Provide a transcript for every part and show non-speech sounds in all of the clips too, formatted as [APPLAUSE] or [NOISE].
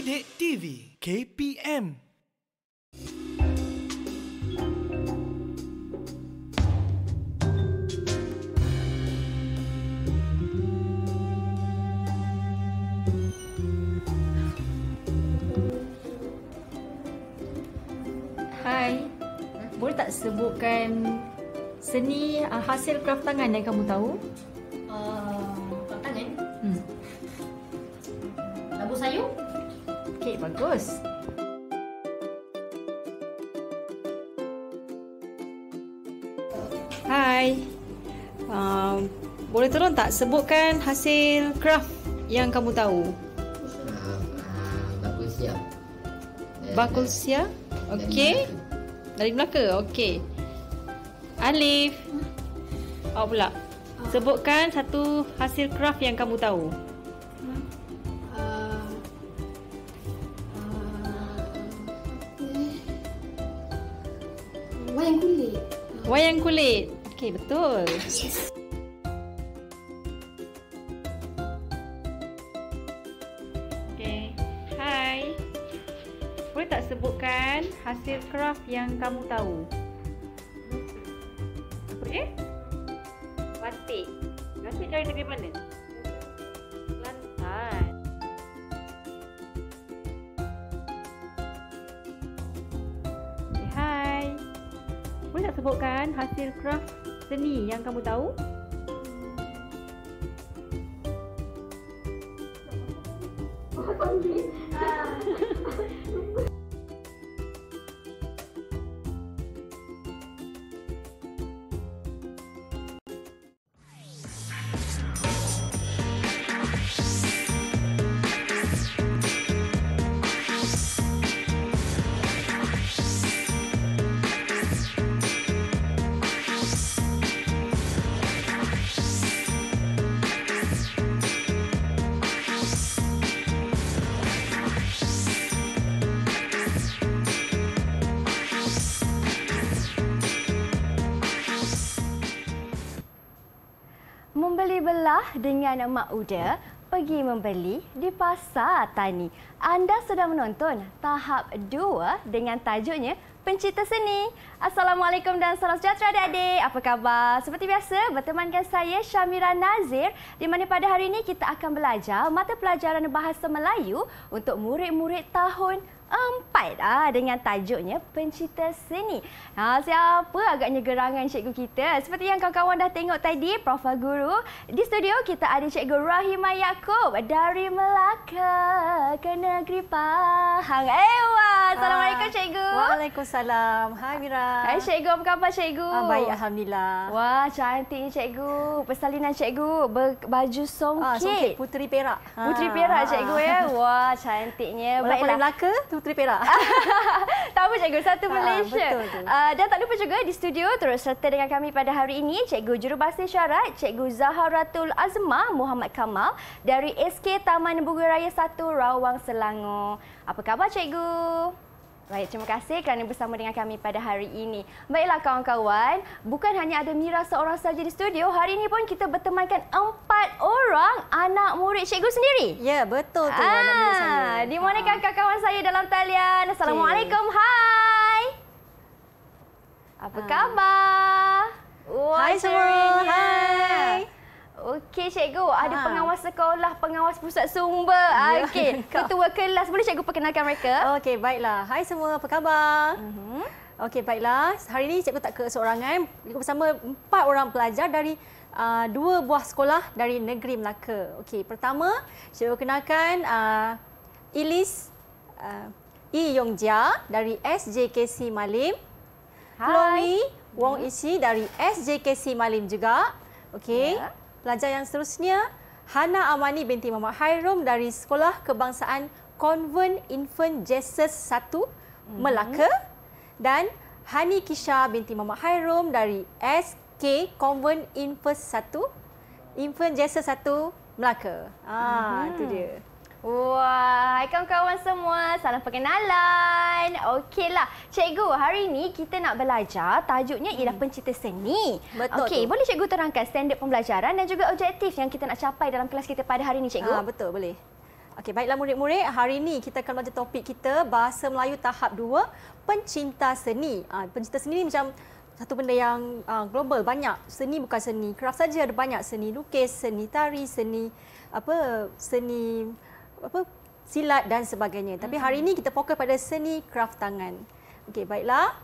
Sidik TV KPM Hai, boleh tak sebutkan seni ah, hasil kraft tangan yang kamu tahu? Uh, ah, tangan? Hmm. Labu sayur? Okey, bagus. Hai. Um, boleh tolong tak sebutkan hasil craft yang kamu tahu? Ah, ah, bakul siap. Bakul siap? Okey. Dari Melaka? Okey. Alif. Awak pula. Ah. Sebutkan satu hasil craft yang kamu tahu. wayang kulit. Okey, betul. Yes. Boleh tak sebutkan hasil kraft yang kamu tahu? nak sebutkan hasil craft seni yang kamu tahu dengan Mak Uda pergi membeli di Pasar Tani. Anda sedang menonton tahap 2 dengan tajuknya Pencipta Seni. Assalamualaikum dan salam sejahtera adik-adik. Apa khabar? Seperti biasa, bertemankan saya Syamira Nazir di mana pada hari ini kita akan belajar mata pelajaran Bahasa Melayu untuk murid-murid tahun empat ah dengan tajuknya pencipta seni. ah, siapa agaknya gerangan cikgu kita? Seperti yang kawan-kawan dah tengok tadi Prof Guru di studio kita ada cikgu Rahimah Yaakob dari Melaka ke negeri Pahang. Ewa, eh, assalamualaikum ah, cikgu. Waalaikumsalam. Hai Mira. Hai cikgu, apa khabar cikgu? Ah, baik alhamdulillah. Wah, cantik cikgu. Persalinan cikgu Berbaju songkit. Ah, songkit puteri Perak. Puteri Perak ah. cikgu ya. Wah, cantiknya. Baiklah. Melaka. Tu Puteri Perak. [LAUGHS] tak apa cikgu, satu ah, Malaysia. Ha, betul, Uh, dan tak lupa juga di studio terus serta dengan kami pada hari ini cikgu bahasa syarat cikgu Zaharatul Azma Muhammad Kamal dari SK Taman Bunga Raya 1 Rawang Selangor. Apa khabar cikgu? Baik, terima kasih kerana bersama dengan kami pada hari ini. Baiklah kawan-kawan, bukan hanya ada Mira seorang sahaja di studio, hari ini pun kita bertemankan empat orang anak murid cikgu sendiri. Ya, betul tu ah, anak Di manakah ha. kawan-kawan saya dalam talian? Assalamualaikum. Hai. Apa ha. khabar? Hai semua. Hai. Okey cikgu, ada ha. pengawas sekolah, pengawas pusat sumber. Ya. Ah, okey, ketua [LAUGHS] kelas boleh cikgu perkenalkan mereka? Okey, baiklah. Hai semua, apa khabar? Uh mhm. -huh. Okey, baiklah. Hari ini cikgu tak keseorangan. Cikgu bersama empat orang pelajar dari uh, dua buah sekolah dari Negeri Melaka. Okey, pertama, cikgu kenalkan a uh, Ilis uh, ah, E Yongjia dari SJKC Malim. Hai. Chloe Wong hmm. Isi dari SJKC Malim juga. Okey. Ya. Pelajar yang seterusnya, Hana Amani binti Muhammad Hairum dari Sekolah Kebangsaan Convent Infant Jesus 1 mm-hmm. Melaka dan Hani Kisha binti Muhammad Hairum dari SK Convent Infant 1 Infant Jesus 1 Melaka. Ah, mm-hmm. itu dia. Wah, hai kawan-kawan semua. Salam perkenalan. Okeylah. Cikgu, hari ini kita nak belajar tajuknya ialah hmm. pencipta seni. Betul Okey, boleh cikgu terangkan standard pembelajaran dan juga objektif yang kita nak capai dalam kelas kita pada hari ini, ah, cikgu? Ha, betul, boleh. Okey, baiklah murid-murid. Hari ini kita akan belajar topik kita Bahasa Melayu Tahap 2, Pencinta Seni. Ha, pencinta seni ni macam satu benda yang uh, global banyak seni bukan seni craft saja ada banyak seni lukis seni tari seni apa seni apa silat dan sebagainya. Tapi hari ini mhm. kita fokus pada seni kraft tangan. Okey, baiklah.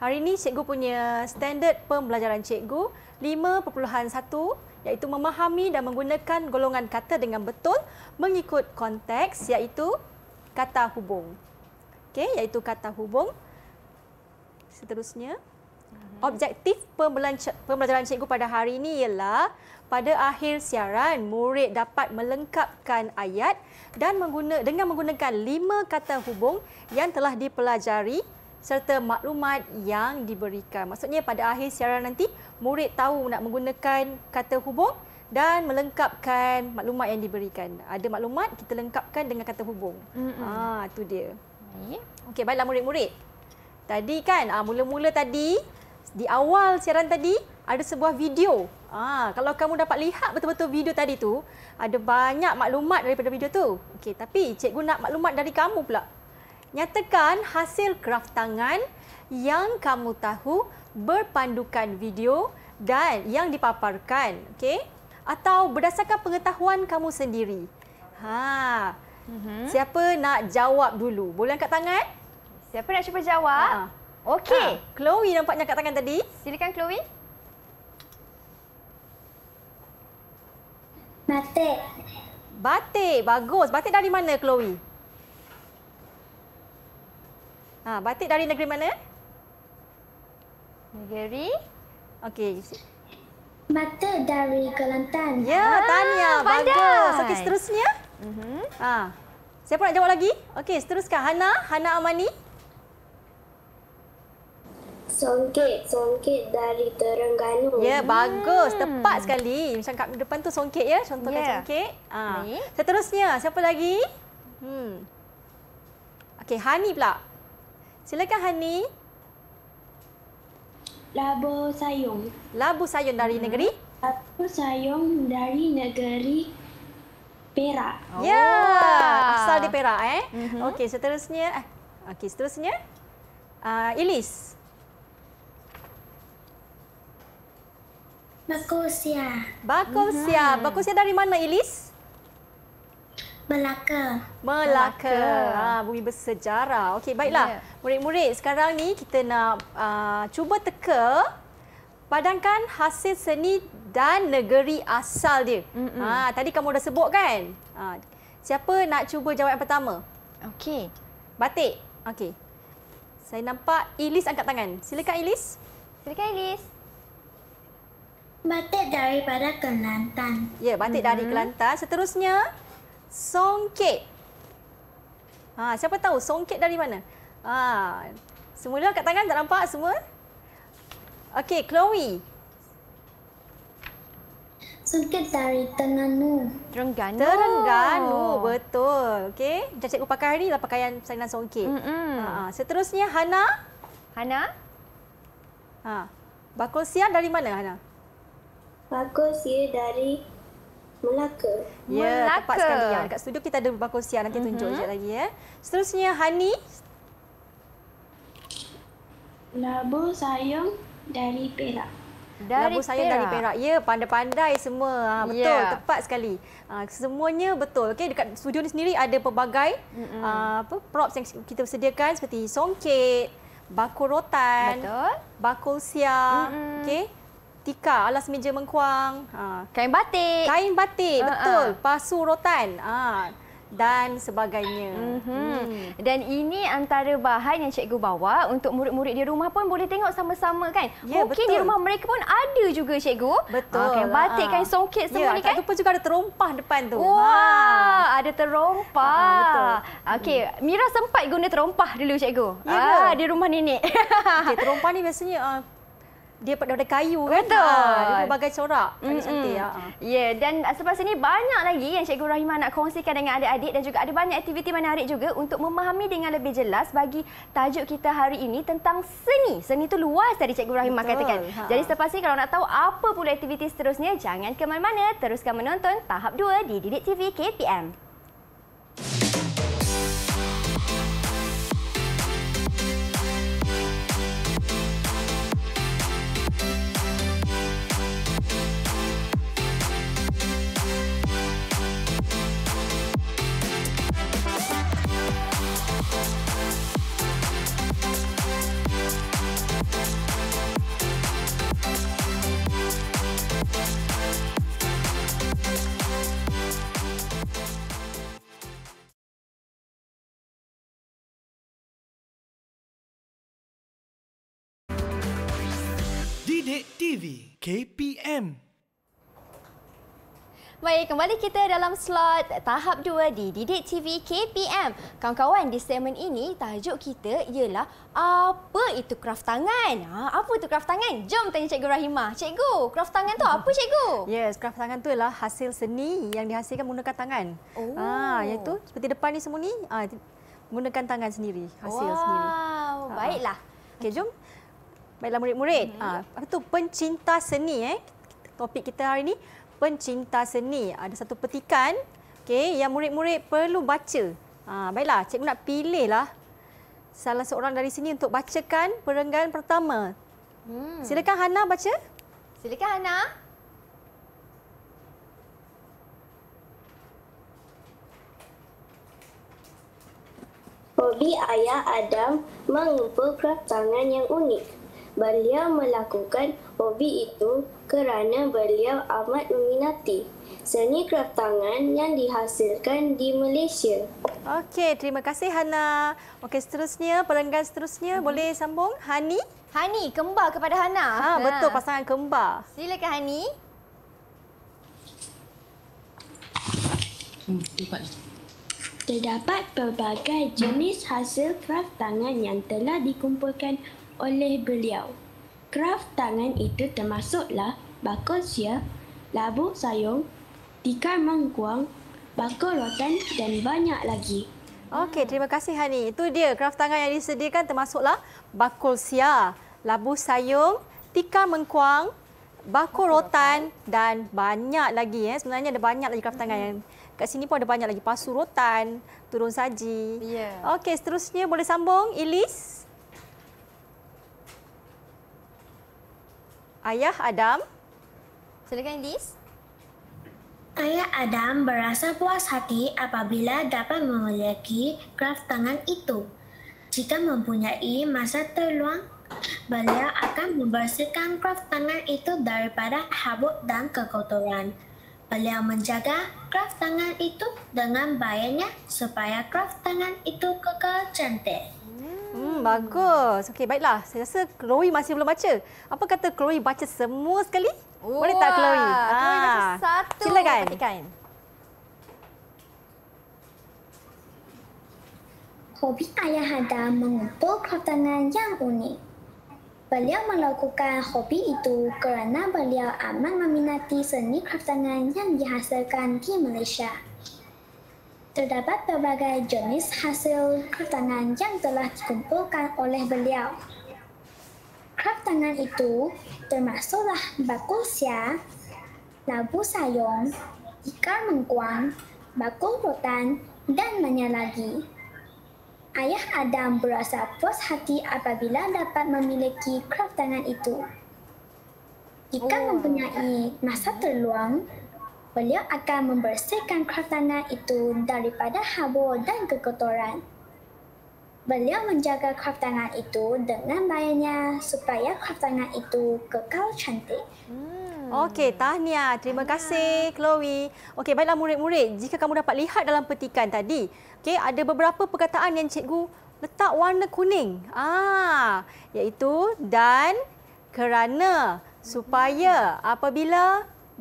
Hari ini cikgu punya standard pembelajaran cikgu 5.1 iaitu memahami dan menggunakan golongan kata dengan betul mengikut konteks iaitu kata hubung. Okey, iaitu kata hubung. Seterusnya, mhm. objektif pembelajaran cikgu pada hari ini ialah pada akhir siaran murid dapat melengkapkan ayat dan mengguna, dengan menggunakan lima kata hubung yang telah dipelajari serta maklumat yang diberikan. Maksudnya pada akhir siaran nanti, murid tahu nak menggunakan kata hubung dan melengkapkan maklumat yang diberikan. Ada maklumat, kita lengkapkan dengan kata hubung. Mm-hmm. Ah, tu dia. Okay, baiklah murid-murid. Tadi kan, ah, mula-mula tadi, di awal siaran tadi, ada sebuah video. Ah, kalau kamu dapat lihat betul-betul video tadi tu, ada banyak maklumat daripada video tu. Okey, tapi cikgu nak maklumat dari kamu pula. Nyatakan hasil kraf tangan yang kamu tahu berpandukan video dan yang dipaparkan, okey? Atau berdasarkan pengetahuan kamu sendiri. Ha. Mm-hmm. Siapa nak jawab dulu? Boleh angkat tangan? Siapa nak cuba jawab? Ha. Okey, ha. Chloe nampaknya angkat tangan tadi. Silakan Chloe. Batik. Batik. Bagus. Batik dari mana, Chloe? Ha, batik dari negeri mana? Negeri. Okey. Batik dari Kelantan. Ya, ah, Tania. Pandai. Bagus. Okey, seterusnya. Uh mhm. -huh. ha. Siapa nak jawab lagi? Okey, seteruskan. Hana, Hana Amani. Amani. Songket, songket dari Terengganu. Ya, yeah, hmm. bagus. Tepat sekali. Macam kat depan tu songket ya, contohkan yeah. Songkit. Ha. Baik. Seterusnya, siapa lagi? Hmm. Okey, Hani pula. Silakan Hani. Labu Sayung. Labu Sayung dari hmm. negeri? Labu Sayung dari negeri Perak. Ya, oh. Ya, yeah. asal di Perak eh. Mm -hmm. Okey, seterusnya. Eh, okey, seterusnya. Uh, ah, Elise. Bakusia. Bakusia. Hmm. Bakusia dari mana, Ilis? Melaka. Melaka. Melaka. Ha, bumi bersejarah. Okey, baiklah. Ya. Murid-murid, yeah. sekarang ni kita nak uh, cuba teka padankan hasil seni dan negeri asal dia. Mm-mm. Ha, tadi kamu dah sebut kan? Ha, siapa nak cuba jawab yang pertama? Okey. Batik. Okey. Saya nampak Ilis angkat tangan. Silakan Ilis. Silakan Ilis. Batik daripada Kelantan. Ya, batik hmm. dari Kelantan. Seterusnya, songket. Ha, siapa tahu songket dari mana? Ha, semula kat tangan tak nampak semua? Okey, Chloe. Songket dari Terengganu. Terengganu. Oh. Terengganu, betul. Okey, cikgu pakai hari ni lah pakaian sainan songket. Mm -hmm. ha, seterusnya, Hana. Hana. Ha, Bakul siang dari mana, Hana? Bagus ya dari Melaka. Ya, Melaka. tepat sekali. Ya. Dekat studio kita ada bagus ya. Nanti tunjuk mm-hmm. sekejap lagi. Ya. Seterusnya, Hani. Labu sayang dari Perak. Dari Labu sayang dari Perak. Ya, pandai-pandai semua. Ha, ya. betul, yeah. tepat sekali. Ha, semuanya betul. Okay dekat studio ni sendiri ada pelbagai uh, apa props yang kita sediakan seperti songket, bakul rotan, betul. bakul sia. Mhm. Okay tika alas meja mengkuang ha. kain batik kain batik uh-uh. betul pasu rotan ha dan sebagainya. Mm-hmm. Dan ini antara bahan yang cikgu bawa untuk murid-murid di rumah pun boleh tengok sama-sama kan. Yeah, Mungkin betul. di rumah mereka pun ada juga cikgu. Ha, betul. Ha, kain batik, ha. kain songket ya, semua yeah, ni kan. Ya, lupa juga ada terompah depan tu. Wah, ha. ada terompah. Ha, betul. Okey, mm. Mira sempat guna terompah dulu cikgu. Ya, ha, di rumah nenek. Okey, terompah ni biasanya uh, dia daripada kayu kan. Betul. Ha, dia berbagai corak. Mm -hmm. cantik. Ya, yeah. dan selepas ini banyak lagi yang Cikgu Rahimah nak kongsikan dengan adik-adik dan juga ada banyak aktiviti menarik juga untuk memahami dengan lebih jelas bagi tajuk kita hari ini tentang seni. Seni itu luas tadi Cikgu Rahimah Betul. katakan. Ha. Jadi selepas ini kalau nak tahu apa pula aktiviti seterusnya, jangan ke mana-mana. Teruskan menonton tahap 2 di Didik TV KPM. We'll be Cik TV KPM. Baik, kembali kita dalam slot tahap 2 di Didik TV KPM. Kawan-kawan, di segmen ini tajuk kita ialah apa itu kraft tangan? Ha, apa itu kraft tangan? Jom tanya Cikgu Rahimah. Cikgu, kraft tangan tu apa Cikgu? [LAUGHS] Yes, kraft tangan tu ialah hasil seni yang dihasilkan menggunakan tangan. Oh. Ha, iaitu seperti depan ni semua ni, ha, menggunakan tangan sendiri, hasil wow. sendiri. Wow, ha, ha. baiklah. Okey, jom Baiklah murid-murid. Hmm. Apa tu pencinta seni eh? Topik kita hari ini pencinta seni. Ada satu petikan okay, yang murid-murid perlu baca. Ah, baiklah cikgu nak pilihlah salah seorang dari sini untuk bacakan perenggan pertama. Hmm. Silakan Hana baca. Silakan Hana. Hobi ayah Adam mengumpulkan tangan yang unik beliau melakukan hobi itu kerana beliau amat meminati seni tangan yang dihasilkan di Malaysia. Okey, terima kasih Hana. Okey, seterusnya, pelanggan seterusnya hmm. boleh sambung. Hani? Hani, kembar kepada Hana. Ha, ha. Betul, pasangan kembar. Silakan Hani. Hmm, Terdapat pelbagai jenis hasil tangan yang telah dikumpulkan oleh beliau. Kraft tangan itu termasuklah bakul sia, labu sayung, tikar mangkuang, bakul rotan dan banyak lagi. Okey, terima kasih Hani. Itu dia kraft tangan yang disediakan termasuklah bakul sia, labu sayung, tikar mengkuang, bakul rotan dan banyak lagi. ya. Sebenarnya ada banyak lagi kraft tangan yang mm-hmm. kat sini pun ada banyak lagi. Pasu rotan, turun saji. Yeah. Okey, seterusnya boleh sambung. Ilis. Ayah Adam. Silakan Indis. Ayah Adam berasa puas hati apabila dapat memiliki kraft tangan itu. Jika mempunyai masa terluang, beliau akan membersihkan kraft tangan itu daripada habuk dan kekotoran. Beliau menjaga kraft tangan itu dengan bayarnya supaya kraft tangan itu kekal cantik. Hmm, bagus. Okey, baiklah. Saya rasa Chloe masih belum baca. Apa kata Chloe baca semua sekali? Wah, Boleh tak Chloe? Chloe baca ah, satu. Silakan. Petikan. Hobi Ayah ayahanda mengutuk kotanan yang unik. Beliau melakukan hobi itu kerana beliau amat meminati seni kotanan yang dihasilkan di Malaysia. Terdapat pelbagai jenis hasil kraf tangan yang telah dikumpulkan oleh beliau. Kraf tangan itu termasuklah bakul sia, labu sayong, ikan mengkuang, bakul rotan, dan banyak lagi. Ayah Adam berasa puas hati apabila dapat memiliki kraf tangan itu. Jika oh. mempunyai masa terluang, beliau akan membersihkan kerajaan itu daripada habur dan kekotoran. Beliau menjaga kerajaan itu dengan bayarnya supaya kerajaan itu kekal cantik. Hmm. Okey, tahniah. Terima tahniah. kasih, Chloe. Okey, baiklah murid-murid. Jika kamu dapat lihat dalam petikan tadi, okey, ada beberapa perkataan yang cikgu letak warna kuning. Ah, iaitu dan kerana supaya hmm. apabila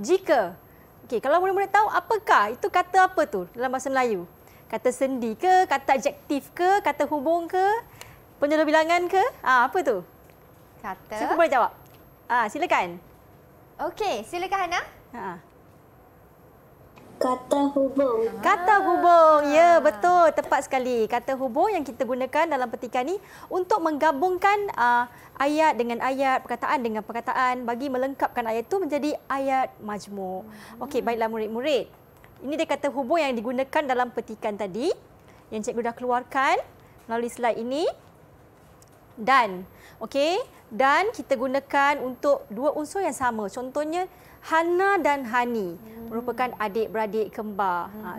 jika Okay, kalau mula-mula tahu apakah itu kata apa tu dalam bahasa Melayu? Kata sendi ke, kata adjektif ke, kata hubung ke, penjuru bilangan ke? ha, apa tu? Kata. Siapa boleh jawab? Ah, ha, silakan. Okey, silakan Hana. Ah. Ah. Ha. Kata hubung. Kata hubung. Ya, betul. Tepat sekali. Kata hubung yang kita gunakan dalam petikan ini untuk menggabungkan uh, ayat dengan ayat, perkataan dengan perkataan bagi melengkapkan ayat itu menjadi ayat majmuk. Hmm. Okey, baiklah murid-murid. Ini dia kata hubung yang digunakan dalam petikan tadi yang cikgu dah keluarkan melalui slide ini. Dan, okey, dan kita gunakan untuk dua unsur yang sama. Contohnya, Hana dan Hani hmm. merupakan adik-beradik kembar. Hmm. Ha.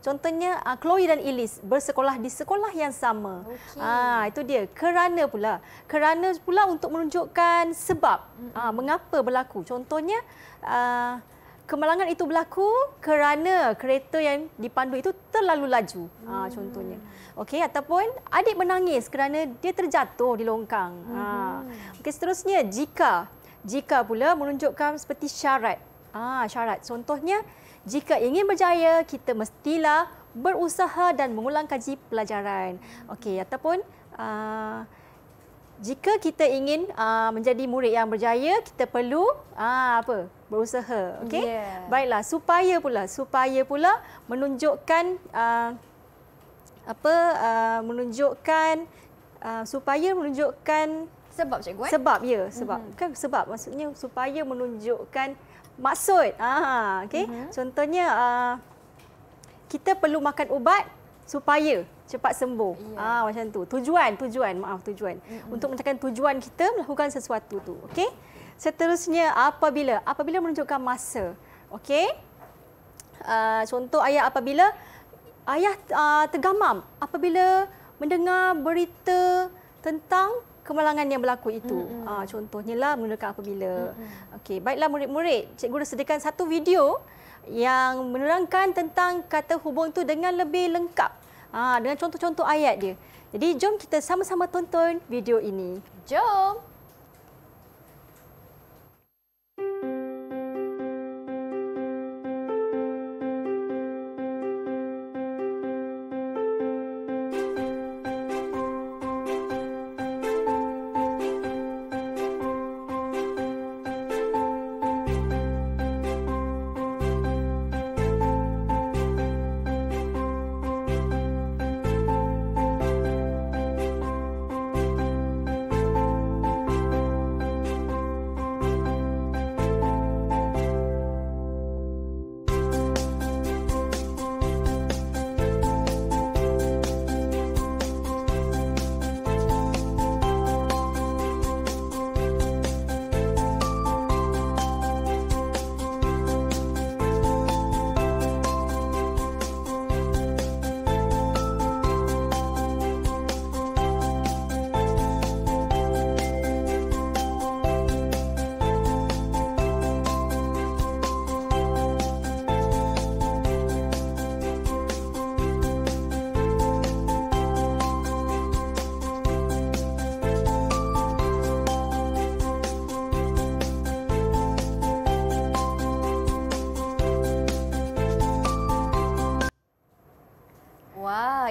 Contohnya uh, Chloe dan Elise bersekolah di sekolah yang sama. Okay. Ha, ah, itu dia. Kerana pula. Kerana pula untuk menunjukkan sebab hmm. ha, mengapa berlaku. Contohnya uh, kemalangan itu berlaku kerana kereta yang dipandu itu terlalu laju. Ha, contohnya. Okey ataupun adik menangis kerana dia terjatuh di longkang. Ha. Okey seterusnya jika jika pula menunjukkan seperti syarat. Ah, syarat. Contohnya, jika ingin berjaya, kita mestilah berusaha dan mengulang kaji pelajaran. Okey, ataupun uh, jika kita ingin uh, menjadi murid yang berjaya, kita perlu uh, apa? Berusaha, okey? Yeah. Baiklah, supaya pula, supaya pula menunjukkan uh, apa uh, menunjukkan uh, supaya menunjukkan sebab cikgu eh? Sebab ya, mhm. sebab. Mm-hmm. Kan sebab maksudnya supaya menunjukkan maksud. Ah, okay. mm-hmm. Contohnya uh, kita perlu makan ubat supaya cepat sembuh. Yeah. Ah macam tu. Tujuan, tujuan, maaf tujuan. Mm-hmm. Untuk mencapai tujuan kita melakukan sesuatu tu, okey? Seterusnya apabila? Apabila menunjukkan masa. Okey? Uh, contoh ayah apabila ayah uh, tergamam apabila mendengar berita tentang kemalangan yang berlaku itu. Mm-hmm. Uh, contohnya lah menggunakan apabila. Mm-hmm. Okey, baiklah murid-murid, cikgu dah sediakan satu video yang menerangkan tentang kata hubung tu dengan lebih lengkap. Ah, dengan contoh-contoh ayat dia. Jadi jom kita sama-sama tonton video ini. Jom.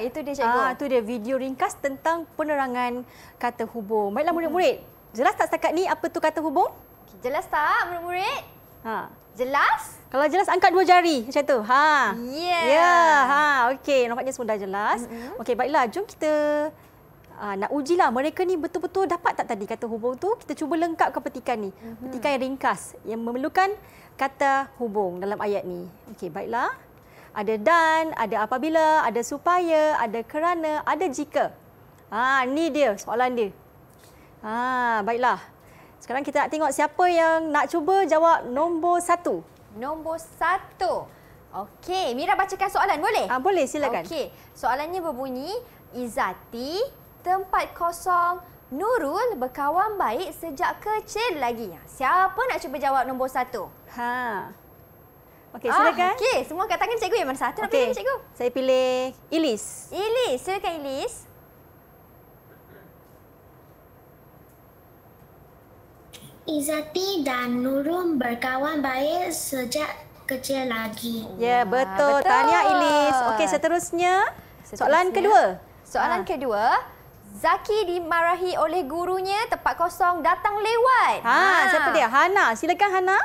itu dia cikgu. Ah, tu dia video ringkas tentang penerangan kata hubung. Baiklah murid-murid. Jelas tak setakat ni apa tu kata hubung? Jelas tak murid-murid? Ha. Jelas? Kalau jelas angkat dua jari macam tu. Ha. Ya. Yeah. yeah. Ha. Okey, nampaknya semua dah jelas. Mm-hmm. Okey, baiklah jom kita Uh, nak ujilah mereka ni betul-betul dapat tak tadi kata hubung tu kita cuba lengkapkan petikan ni mm-hmm. petikan yang ringkas yang memerlukan kata hubung dalam ayat ni okey baiklah ada dan, ada apabila, ada supaya, ada kerana, ada jika. Ha, ni dia soalan dia. Ha, baiklah. Sekarang kita nak tengok siapa yang nak cuba jawab nombor satu. Nombor satu. Okey, Mira bacakan soalan boleh? Ha, boleh, silakan. Okey, soalannya berbunyi, Izati, tempat kosong, Nurul berkawan baik sejak kecil lagi. Siapa nak cuba jawab nombor satu? Ha. Okey, silakan. Ah, Okey, semua angkat tangan cikgu yang mana satu okay. nak pilih cikgu? Saya pilih Ilis. Ilis, silakan Ilis. Izati dan Nurum berkawan baik sejak kecil lagi. Ya, ah, betul. betul. Tanya Ilis. Okey, seterusnya, seterusnya soalan kedua. Soalan ha. kedua, Zaki dimarahi oleh gurunya tempat kosong datang lewat. Ha, ha. siapa dia? Hana, silakan Hana.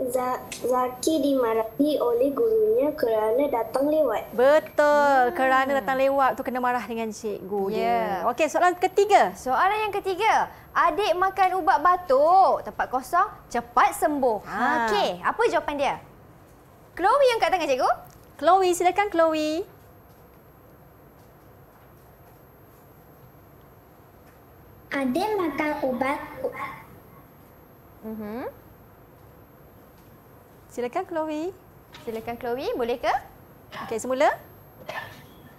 Zaki dimarahi oleh gurunya kerana datang lewat. Betul, hmm. kerana datang lewat tu kena marah dengan cikgu yeah. dia. Ya. Okey, soalan ketiga. Soalan yang ketiga. Adik makan ubat batuk, tempat kosong, cepat sembuh. Ha. Okey, apa jawapan dia? Chloe yang kat tangan cikgu. Chloe, silakan Chloe. Adik makan ubat. Mhm. Uh -huh. Silakan Chloe. Silakan Chloe, boleh ke? Okey, semula.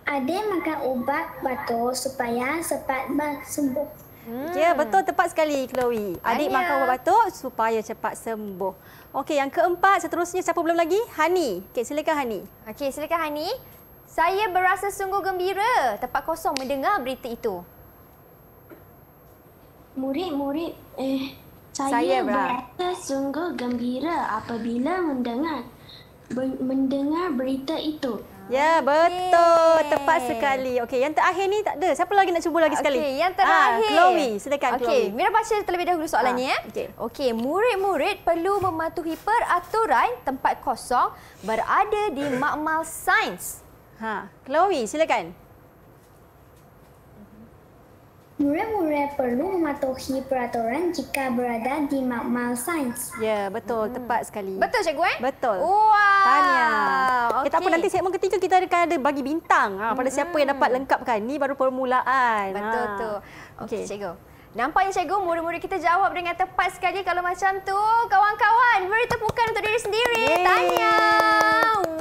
Ade makan ubat batu supaya cepat sembuh. Hmm. Ya, betul tepat sekali Chloe. Adik Hanya. makan ubat batu supaya cepat sembuh. Okey, yang keempat seterusnya siapa belum lagi? Hani. Okey, silakan Hani. Okey, silakan Hani. Saya berasa sungguh gembira tepat kosong mendengar berita itu. Murid-murid eh saya, saya berasa sungguh gembira apabila mendengar ber, mendengar berita itu. Ya, ah, betul. Okay. Tepat sekali. Okey, yang terakhir ni tak ada. Siapa lagi nak cuba lagi okay, sekali? Okey, yang terakhir. Ah, Chloe, silakan okay, Chloe. Okey, Mira baca terlebih dahulu soalan ah, ni ya. Okey, okay, murid-murid perlu mematuhi peraturan tempat kosong berada di makmal sains. Ha, Chloe, silakan. Murid-murid perlu mematuhi peraturan jika berada di makmal sains. Ya, betul. Hmm. Tepat sekali. Betul, Cikgu? Eh? Betul. Wow. Tahniah. Okay. Eh, tak apa, nanti segmen ketiga kita akan ada bagi bintang hmm. ha, pada siapa yang hmm. dapat lengkapkan. Ini baru permulaan. Betul ha. tu. Okey, okay. Cikgu. Nampaknya cikgu murid-murid kita jawab dengan tepat sekali kalau macam tu. Kawan-kawan, beri tepukan untuk diri sendiri. Tanya.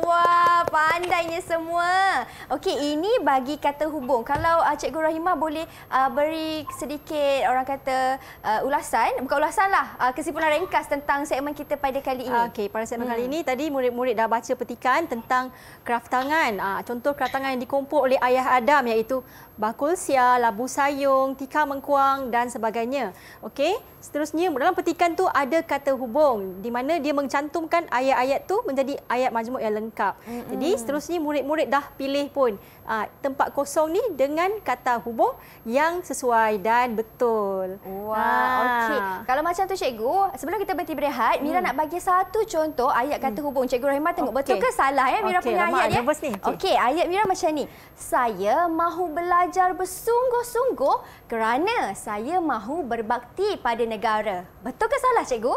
Wah, pandainya semua. Okey, ini bagi kata hubung. Kalau uh, cikgu Rahimah boleh uh, beri sedikit orang kata uh, ulasan, bukan ulasanlah, uh, kesimpulan ringkas tentang segmen kita pada kali ini. Okey, pada segmen hmm. kali ini tadi murid-murid dah baca petikan tentang kraftangan. Uh, contoh tangan yang dikumpul oleh ayah Adam iaitu bakul sia, labu sayung, tikar mengkuang dan dan sebagainya. Okey, Seterusnya, dalam petikan tu ada kata hubung di mana dia mencantumkan ayat-ayat tu menjadi ayat majmuk yang lengkap. Mm-hmm. Jadi, seterusnya murid-murid dah pilih pun uh, tempat kosong ni dengan kata hubung yang sesuai dan betul. Wah, wow, ah. okey. Kalau macam tu cikgu, sebelum kita berhenti berehat, Mira mm. nak bagi satu contoh ayat kata mm. hubung. Cikgu Rahimah tengok okay. betul ke salah ya Mira okay, punya ayat ya? Okey, okay, ayat Mira macam ni. Saya mahu belajar bersungguh-sungguh kerana saya mahu berbakti pada negara. Betul ke salah, cikgu?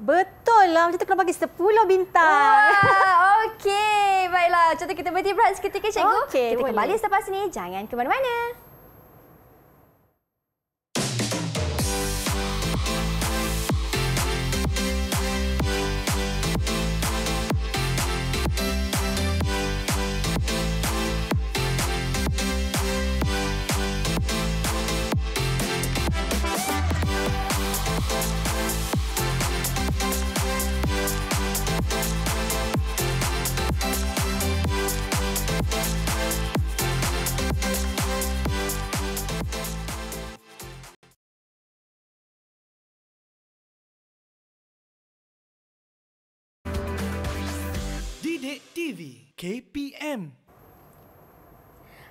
Betul lah. Macam tu kena bagi 10 bintang. Ah, [LAUGHS] okey. Baiklah. Contoh kita berhenti berat seketika, cikgu. Okay, kita boleh. kembali selepas ini. Jangan ke mana-mana. Cik TV KPM.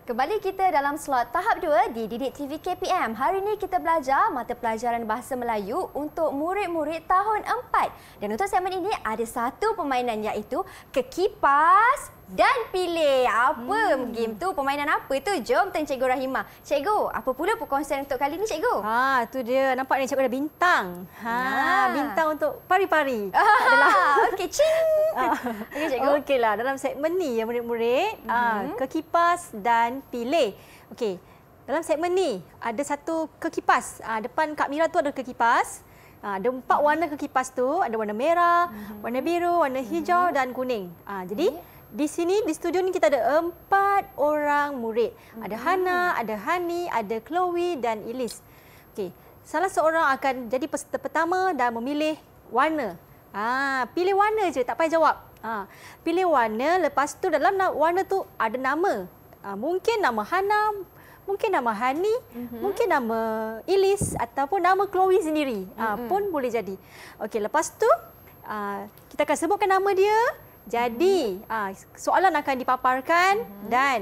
Kembali kita dalam slot tahap 2 di Didik TV KPM. Hari ini kita belajar mata pelajaran Bahasa Melayu untuk murid-murid tahun 4. Dan untuk segmen ini ada satu permainan iaitu kekipas dan pilih apa hmm. game tu, permainan apa tu. Jom tengok Cikgu Rahimah. Cikgu, apa pula perkongsian untuk kali ni Cikgu? Ha, tu dia. Nampak ni Cikgu ada bintang. Ha, ha. bintang untuk pari-pari. [LAUGHS] Okey, cing. [LAUGHS] Ah. Okey Cikgu. Okeylah, dalam segmen ni ya murid-murid, ah, hmm. ah, kekipas dan pilih. Okey. Dalam segmen ni ada satu kekipas. Ah, depan Kak Mira tu ada kekipas. Ha, ada empat warna kekipas tu, ada warna merah, mm -hmm. warna biru, warna hijau mm -hmm. dan kuning. Ha, jadi di sini, di studio ni kita ada empat orang murid. Mm-hmm. Ada hmm. Hana, ada Hani, ada Chloe dan Elis. Okey, salah seorang akan jadi peserta pertama dan memilih warna. Ha, pilih warna je, tak payah jawab. Ha, pilih warna, lepas tu dalam warna tu ada nama. Ha, mungkin nama Hana, mungkin nama Hani, mm-hmm. mungkin nama Elis ataupun nama Chloe sendiri ha, mm-hmm. pun boleh jadi. Okey, lepas tu ha, kita akan sebutkan nama dia. Jadi, mm-hmm. uh, soalan akan dipaparkan mm-hmm. dan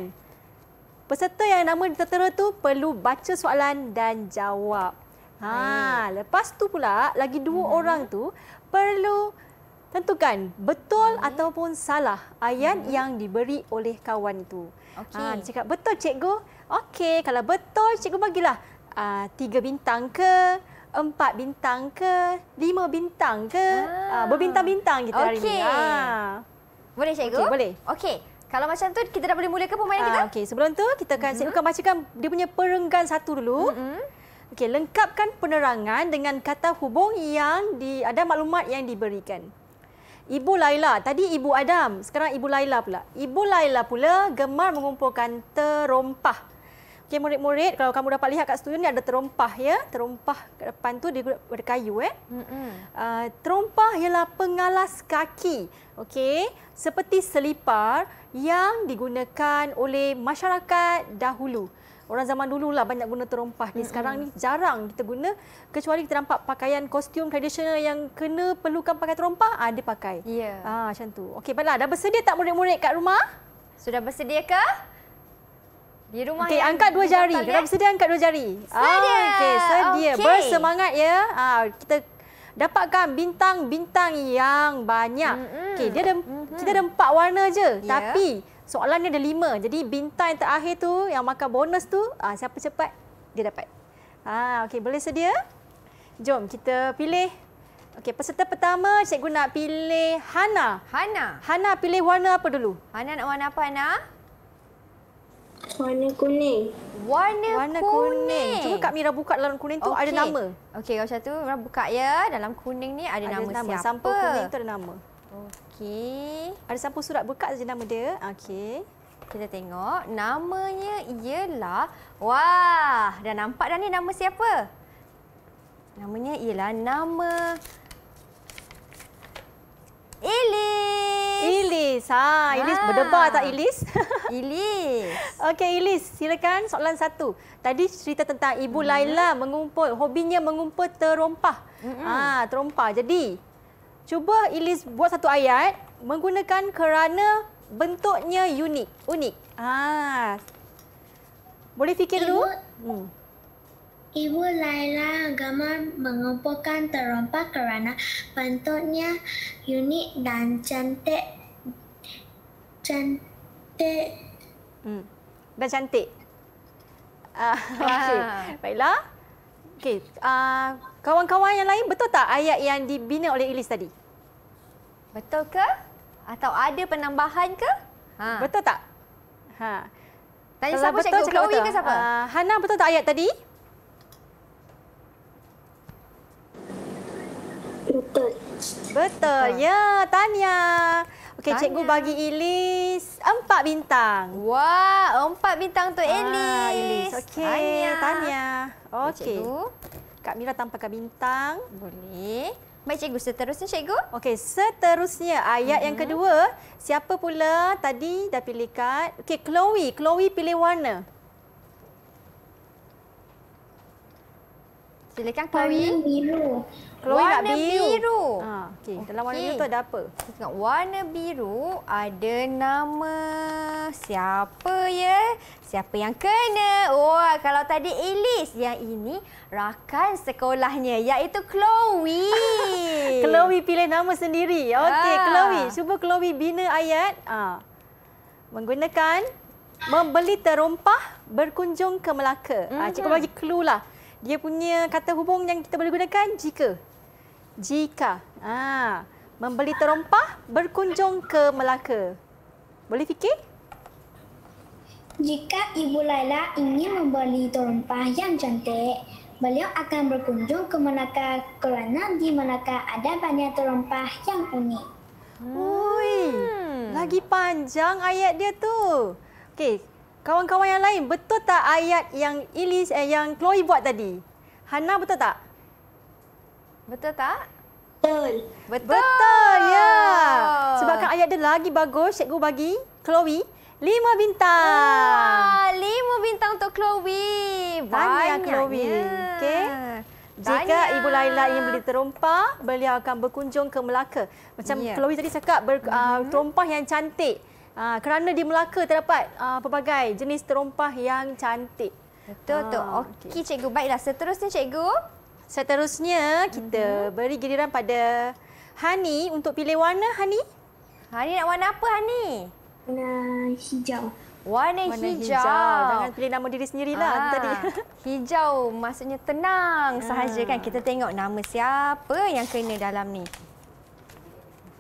peserta yang nama tertera tu perlu baca soalan dan jawab. Ha, Hai. lepas tu pula lagi dua mm-hmm. orang tu perlu tentukan betul Hai. ataupun salah ayat mm-hmm. yang diberi oleh kawan itu. Ha, Okey. Ha, cakap betul cikgu. Okey, kalau betul cikgu bagilah uh, tiga bintang ke empat bintang ke lima bintang ke ah. ah berbintang-bintang kita okay. hari ini. Okey. Ha. Boleh cikgu? Okay, boleh. Okey. Kalau macam tu kita dah boleh ke permainan ah, kita? Okey, sebelum tu kita akan mm -hmm. cikgu bacakan dia punya perenggan satu dulu. Mm -hmm. Okey, lengkapkan penerangan dengan kata hubung yang di ada maklumat yang diberikan. Ibu Laila, tadi Ibu Adam, sekarang Ibu Laila pula. Ibu Laila pula gemar mengumpulkan terompah. Okey murid-murid, kalau kamu dapat lihat kat studio ni ada terompah ya. Terompah ke depan tu dia ada kayu eh. Uh, terompah ialah pengalas kaki. Okey, seperti selipar yang digunakan oleh masyarakat dahulu. Orang zaman dulu lah banyak guna terompah ni. Sekarang ni jarang kita guna. Kecuali kita nampak pakaian kostum tradisional yang kena perlukan pakai terompah, ah, dia pakai. Ya. Yeah. Ah, macam tu. Okey, baiklah. Dah bersedia tak murid-murid kat rumah? Sudah bersedia ke? Di rumah okay, yang... Okey, angkat dua jari. Kenapa ya? sedia angkat dua jari? Ah, sedia! Oh, Okey, sedia. Okay. Bersemangat ya. Ah, kita dapatkan bintang-bintang yang banyak. Mm -hmm. Okey, dia ada, mm -hmm. kita ada empat warna je. Yeah. Tapi soalan ni ada lima. Jadi bintang yang terakhir tu, yang makan bonus tu, ah, siapa cepat, dia dapat. Ah, Okey, boleh sedia? Jom, kita pilih. Okey, peserta pertama, cikgu nak pilih Hana. Hana. Hana pilih warna apa dulu? Hana nak warna apa, Hana? Hana. Warna kuning. Warna, warna kuning. kuning. Cuba Kak Mira buka dalam kuning tu okay. ada nama. Okey, kalau macam tu Mira buka ya. Dalam kuning ni ada, ada nama, nama siapa? Sampul kuning tu ada nama. Okey. Ada sampul surat buka saja nama dia. Okey. Kita tengok. Namanya ialah... Wah, dah nampak dah ni nama siapa? Namanya ialah nama... Elin. Ilis. Ha, Ilis ha. berdebar tak Ilis? [LAUGHS] Ilis. Okey Ilis, silakan soalan satu. Tadi cerita tentang ibu hmm. Laila mengumpul, hobinya mengumpul terompah. Hmm. Ah, ha, terompah. Jadi, cuba Ilis buat satu ayat menggunakan kerana bentuknya unik. Unik. Ah. Ha. Boleh fikir ibu, dulu? Hmm. Ibu Laila gemar mengumpulkan terompah kerana bentuknya unik dan cantik cantik. Hmm. Bel cantik. Ah, uh, [LAUGHS] [LAUGHS] okay. Baiklah. Okey, uh, kawan-kawan yang lain betul tak ayat yang dibina oleh Ilis tadi? Betul ke? Atau ada penambahan ke? Ha. Betul tak? Ha. Tanya Kalau siapa betul, cikgu Chloe ke siapa? Uh, Hana betul tak ayat tadi? Betul. Betul. betul. Ya, Tania. Okey, cikgu bagi Elis empat bintang. Wah, empat bintang untuk ah, Elis. Okey, tanya. Okey. Kak Mira tampakkan bintang. Boleh. Baik, cikgu. Seterusnya, cikgu. Okey, seterusnya. Ayat uh -huh. yang mhm. kedua. Siapa pula tadi dah pilih kad? Okey, Chloe. Chloe pilih warna. Silakan Chloe. Warna biru. Chloe warna biru. biru. Ha, okey. Okay. Oh, Dalam warna biru tu ada apa? Kita tengok warna biru ada nama siapa ya? Siapa yang kena? Oh, kalau tadi Elise yang ini rakan sekolahnya iaitu Chloe. [LAUGHS] Chloe pilih nama sendiri. Ah. Okey, ha. Chloe. Cuba Chloe bina ayat. Ah. Menggunakan membeli terompah berkunjung ke Melaka. Ah, ha, cikgu bagi clue lah dia punya kata hubung yang kita boleh gunakan jika. Jika. Ha. Membeli terompah berkunjung ke Melaka. Boleh fikir? Jika Ibu Laila ingin membeli terompah yang cantik, beliau akan berkunjung ke Melaka kerana di Melaka ada banyak terompah yang unik. Hmm. lagi panjang ayat dia tu. Okey, Kawan-kawan yang lain, betul tak ayat yang Elise eh, yang Chloe buat tadi? Hana betul tak? Betul tak? Betul. Betul. betul ya. Sebabkan ayat dia lagi bagus, cikgu bagi Chloe lima bintang. Wah, lima bintang untuk Chloe. Banyak, Banyak Chloe. Okey. Jika Banyak. Ibu Laila ingin beli terompah, beliau akan berkunjung ke Melaka. Macam ya. Chloe tadi cakap, ber, uh, mm-hmm. terompah yang cantik. Ah, kerana di Melaka terdapat uh, pelbagai jenis terompah yang cantik. Betul tu. Ah, okey okay, cikgu, baiklah seterusnya cikgu. Seterusnya kita mm-hmm. beri giliran pada Hani untuk pilih warna Hani. Hani nak warna apa Hani? Warna hijau. Warna hijau. warna hijau. Jangan pilih nama diri sendirilah lah tadi. [LAUGHS] Hijau maksudnya tenang sahaja kan. Kita tengok nama siapa yang kena dalam ni.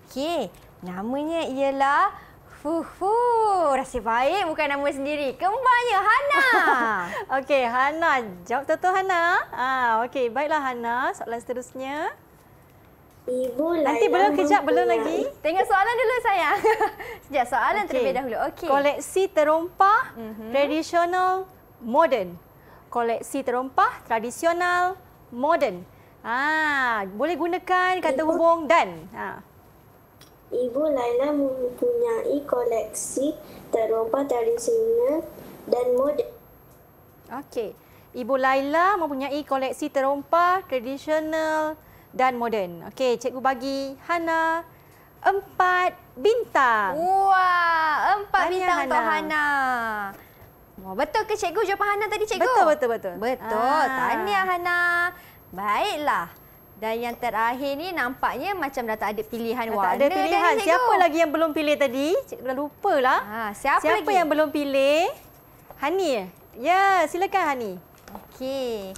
Okey, namanya ialah Fuh, fuh, rasa baik bukan nama sendiri. Kembarnya Hana. [LAUGHS] okey, Hana. Jawab tu Hana. Ah, okey, baiklah Hana. Soalan seterusnya. Ibu Nanti belum kejap, belum ya. lagi. Tengok soalan dulu saya. [LAUGHS] Sejak soalan okay. terlebih dahulu. Okey. Koleksi terompah mm -hmm. tradisional moden. Koleksi terompah tradisional moden. Ah, boleh gunakan kata hubung dan. Ah. Ibu Laila mempunyai koleksi terompah tradisional dan moden. Okey. Ibu Laila mempunyai koleksi terompah tradisional dan moden. Okey, cikgu bagi Hana empat bintang. Wah, empat Tanya bintang Hana. untuk Hana. Wah, betul ke cikgu jawapan Hana tadi cikgu? Betul, betul, betul. Betul. Ah. Tahniah Hana. Baiklah. Dan yang terakhir ni nampaknya macam dah tak ada pilihan warna. Tak ada pilihan. Dah, siapa lagi yang belum pilih tadi? Cikgu dah lupalah. Ha, siapa siapa lagi? yang belum pilih? Hani ya? Ya, silakan Hani. Okey.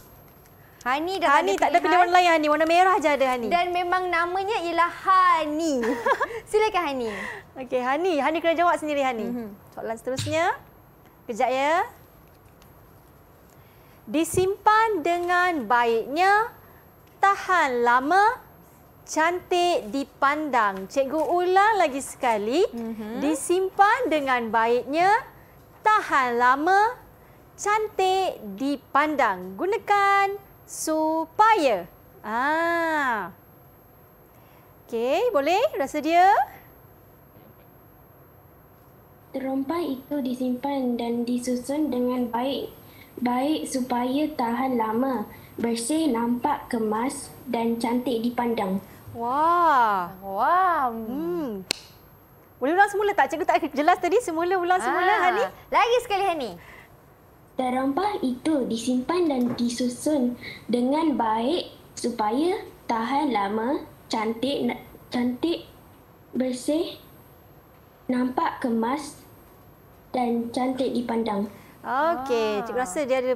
Hani dah Hani, tak ada pilihan lain Hani. Warna merah saja ada Hani. Dan memang namanya ialah Hani. [LAUGHS] silakan Hani. Okey, Hani. Hani kena jawab sendiri Hani. Mm -hmm. Soalan seterusnya. Kejap ya. Disimpan dengan baiknya tahan lama cantik dipandang. Cikgu ulang lagi sekali. Mm -hmm. Disimpan dengan baiknya tahan lama cantik dipandang. Gunakan supaya. Ah. Okey, boleh? Rasa dia? Rompah itu disimpan dan disusun dengan baik baik supaya tahan lama bersih, nampak kemas dan cantik dipandang. Wah. Wah. Hmm. Boleh ulang semula tak? Cikgu tak jelas tadi. Semula ulang semula, ah. Hani. Lagi sekali, Hani. Terompah itu disimpan dan disusun dengan baik supaya tahan lama, cantik, cantik, bersih, nampak kemas dan cantik dipandang. Okey, ah. cikgu rasa dia ada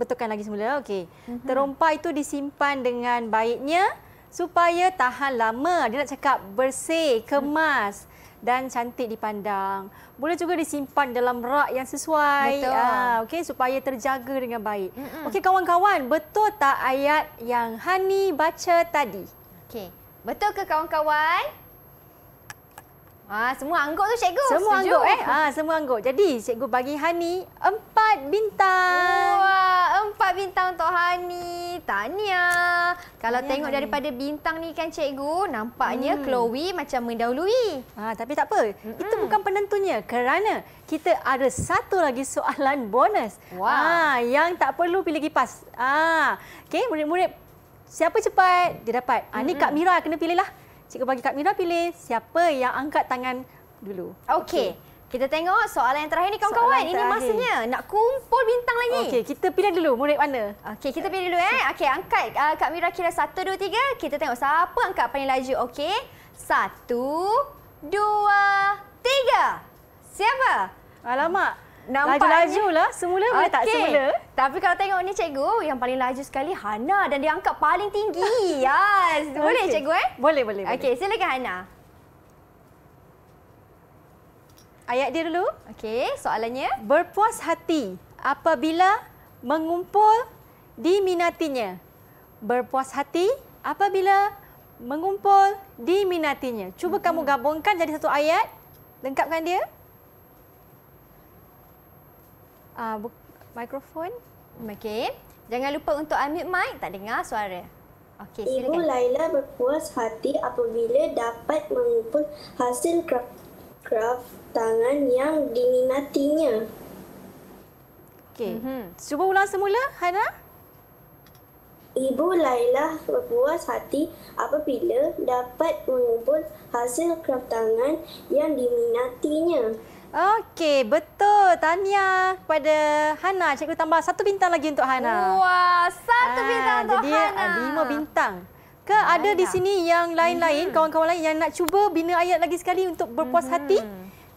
betulkan lagi semula. Okey. Mm-hmm. Terompah itu disimpan dengan baiknya supaya tahan lama. Dia nak cakap bersih, hmm. kemas mm dan cantik dipandang. Boleh juga disimpan dalam rak yang sesuai. Betul. Ha, ah, okay, supaya terjaga dengan baik. Mm-mm. Okay, kawan-kawan, betul tak ayat yang Hani baca tadi? Okey Betul ke kawan-kawan? Ah, semua angguk tu cikgu. Semua Setuju. eh. Ah, semua angguk. Jadi cikgu bagi Hani empat bintang. Wah, Empat bintang untuk Hani. Tahniah. Kalau Tanya, tengok daripada bintang ni kan cikgu, nampaknya hmm. Chloe macam mendahului. Ha, tapi tak apa. Hmm. Itu bukan penentunya kerana kita ada satu lagi soalan bonus. Wah, ha, yang tak perlu pilih kipas. Ah, ha, okey murid-murid siapa cepat dia dapat. Ah ha, ni hmm, Kak hmm. Mira kena pilih lah. Cikgu bagi Kak Mira pilih siapa yang angkat tangan dulu. Okey. Okay. Kita tengok soalan yang terakhir ni kawan-kawan. Ini masanya nak kumpul bintang lagi. Okey, kita pilih dulu murid mana. Okey, kita pilih dulu eh. Okey, angkat uh, Kak Mira kira 1 2 3. Kita tengok siapa angkat paling laju. Okey. 1 2 3. Siapa? Alamak. laju lah. Semula boleh tak semula? Tapi kalau tengok ni cikgu, yang paling laju sekali Hana dan dia angkat paling tinggi. [LAUGHS] Yes. Boleh okay. cikgu eh? Boleh, boleh. Okey, silakan Hana. ayat dia dulu. Okey, soalannya. Berpuas hati apabila mengumpul diminatinya. Berpuas hati apabila mengumpul diminatinya. Cuba hmm. kamu gabungkan jadi satu ayat. Lengkapkan dia. Uh, bu- mikrofon. Okey. Jangan lupa untuk ambil mic, tak dengar suara. Okay, Ibu Laila berpuas hati apabila dapat mengumpul hasil kraf tangan yang diminatinya. Okey. Mm-hmm. Cuba ulang semula, Hana. Ibu Laila berpuas hati apabila dapat mengumpul hasil kraf tangan yang diminatinya. Okey, betul. Tanya kepada Hana. Cikgu tambah satu bintang lagi untuk Hana. Wah, satu ah, bintang untuk jadi, ah, Hana. Jadi lima bintang ke ada Ayah. di sini yang lain-lain hmm. kawan-kawan lain yang nak cuba bina ayat lagi sekali untuk berpuas hmm. hati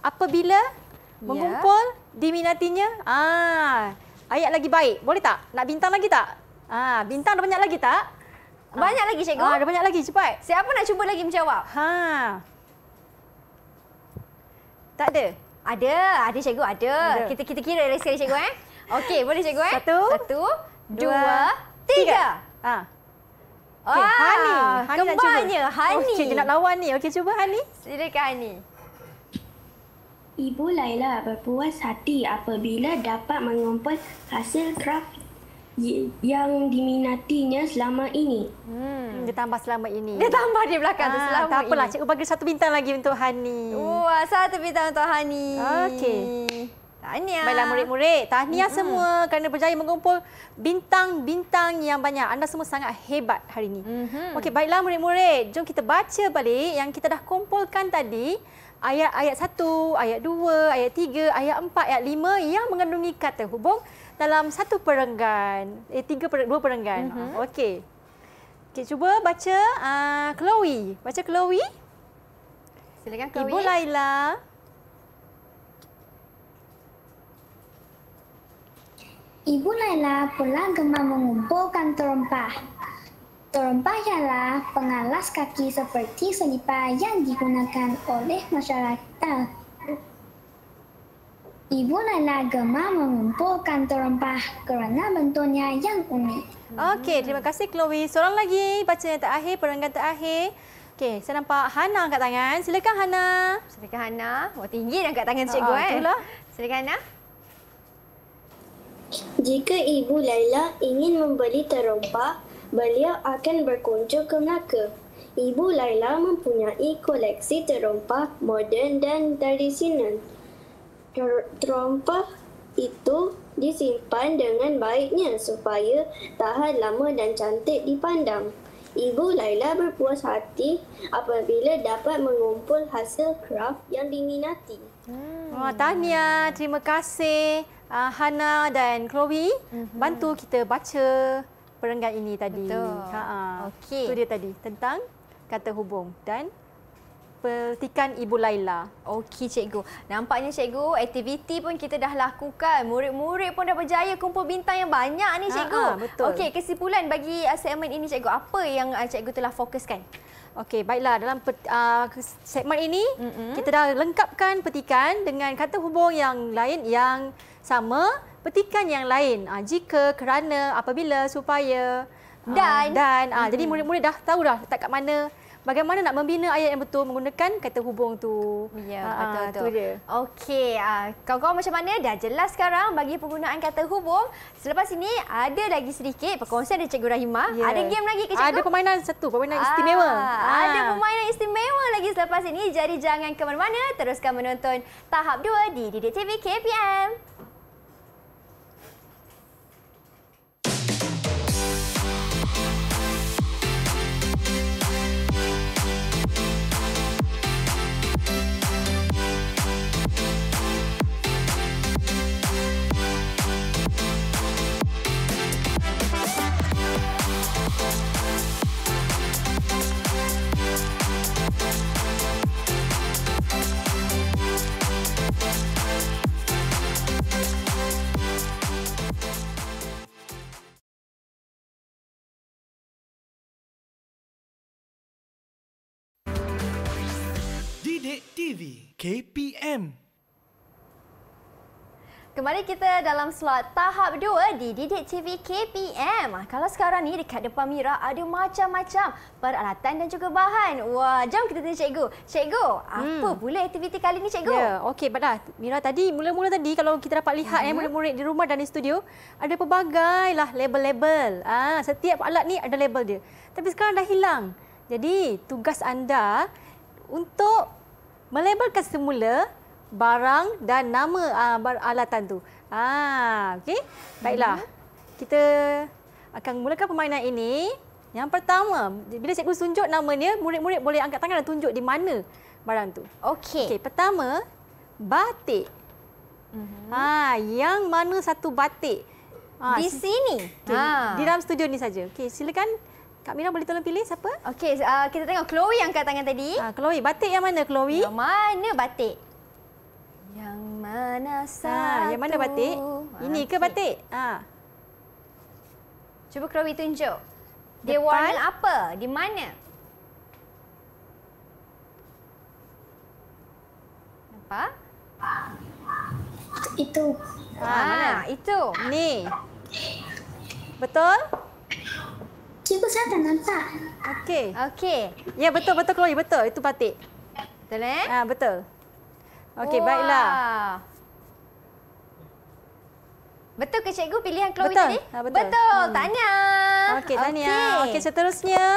apabila ya. mengumpul diminatinya ah ayat lagi baik boleh tak nak bintang lagi tak ah bintang ada banyak lagi tak ah. banyak ah. lagi cikgu ah, ada banyak lagi cepat siapa nak cuba lagi menjawab ha tak ada ada ada cikgu ada, ada. kita kita kira lagi sekali cikgu eh [LAUGHS] okey boleh cikgu eh satu satu dua, dua tiga, tiga. ah Okey, ah, Hani. Hani Kembarnya, Hani. Oh, okey, dia nak lawan ni. Okey, cuba Hani. Silakan Hani. Ibu Laila berpuas hati apabila dapat mengumpul hasil kraft yang diminatinya selama ini. Hmm. hmm, dia tambah selama ini. Dia tambah di belakang ah, tu selama ini. Tak apalah, ini. cikgu bagi satu bintang lagi untuk Hani. Wah, satu bintang untuk Hani. Okey. Tahniah. Baiklah murid-murid. Tahniah mm -hmm. semua kerana berjaya mengumpul bintang-bintang yang banyak. Anda semua sangat hebat hari ini. Mm -hmm. Okey, baiklah murid-murid. Jom kita baca balik yang kita dah kumpulkan tadi. Ayat-ayat satu, ayat dua, ayat tiga, ayat empat, ayat lima yang mengandungi kata hubung dalam satu perenggan. Eh, tiga per dua perenggan. Mm -hmm. Okey. Okey, cuba baca uh, ah, Chloe. Baca Chloe. Silakan Chloe. Ibu Laila. Ibu Laila. Ibu Laila pula gemar mengumpulkan terompah. Terompah ialah pengalas kaki seperti selipa yang digunakan oleh masyarakat. Ibu Laila gemar mengumpulkan terompah kerana bentuknya yang unik. Okey, terima kasih Chloe. Seorang lagi baca yang terakhir, perenggan terakhir. Okey, saya nampak Hana angkat tangan. Silakan Hana. Silakan Hana. Wah, tinggi angkat tangan ah, cikgu. Oh, eh. Itulah. Silakan Hana. Jika ibu Laila ingin membeli terompak, beliau akan berkunjung ke Melaka. Ibu Laila mempunyai koleksi terompak moden dan tradisional. Ter- terompak itu disimpan dengan baiknya supaya tahan lama dan cantik dipandang. Ibu Laila berpuas hati apabila dapat mengumpul hasil kraft yang diminati. Hmm. Wah, tahniah. Terima kasih uh, Hana dan Chloe mm-hmm. bantu kita baca perenggan ini tadi. Ha, ha. okay. Itu dia tadi tentang kata hubung dan petikan Ibu Laila. Okey cikgu. Nampaknya cikgu aktiviti pun kita dah lakukan. Murid-murid pun dah berjaya kumpul bintang yang banyak ni ha, cikgu. Ha, betul. Okey kesimpulan bagi segmen ini cikgu apa yang ah, cikgu telah fokuskan? Okey baiklah dalam uh, segmen ini Mm-mm. kita dah lengkapkan petikan dengan kata hubung yang lain yang sama petikan yang lain uh, jika kerana apabila supaya uh, dan dan uh, mm-hmm. jadi murid-murid dah tahu dah tak kat mana Bagaimana nak membina ayat yang betul menggunakan kata hubung tu? Ya, betul dia. Okey, kawan-kawan macam mana? Dah jelas sekarang bagi penggunaan kata hubung. Selepas ini ada lagi sedikit perkongsian dari Cikgu Rahimah. Ya. Ada game lagi ke Cikgu? Ada permainan satu, permainan aa, istimewa. Aa. Ada permainan istimewa lagi selepas ini. Jadi jangan ke mana-mana, teruskan menonton tahap dua di Didik TV KPM. TV KPM. Kembali kita dalam slot tahap 2 di Didik TV KPM. Ah, kalau sekarang ni dekat depan Mira ada macam-macam peralatan dan juga bahan. Wah, jom kita tanya cikgu. Cikgu, apa hmm. pula aktiviti kali ni cikgu? Ya, yeah. okey padah. Mira tadi mula-mula tadi kalau kita dapat lihat uh-huh. eh hmm. murid-murid di rumah dan di studio, ada pelbagai lah label-label. Ah, setiap alat ni ada label dia. Tapi sekarang dah hilang. Jadi, tugas anda untuk melabelkan semula barang dan nama uh, bar- alatan tu. Ah, okey. Baiklah. Mhm. Kita akan mulakan permainan ini. Yang pertama, bila cikgu tunjuk namanya, murid-murid boleh angkat tangan dan tunjuk di mana barang tu. Okey. Okey, pertama batik. Mhm. Ah, yang mana satu batik? Ha, di sini. Okay. Ha. Ah. Di dalam studio ni saja. Okey, silakan Kak Mira boleh tolong pilih siapa? Okey, uh, kita tengok Chloe yang kat tangan tadi. Uh, Chloe, batik yang mana Chloe? Yang mana batik? Yang mana satu? Ah, ha, yang mana batik? Ini ke batik? Ha. Cuba Chloe tunjuk. Dia Depan. warna apa? Di mana? Nampak? Itu. Ha, ha, mana? Itu. Ni. Betul? Cikgu saya tak nampak. Okey. Okey. Ya betul betul Chloe betul itu batik. Betul eh? Ah betul. Okey baiklah. Betul ke cikgu pilihan Chloe betul. tadi? Ha, betul. Betul. Hmm. Tanya. Okey tanya. Okey okay, seterusnya.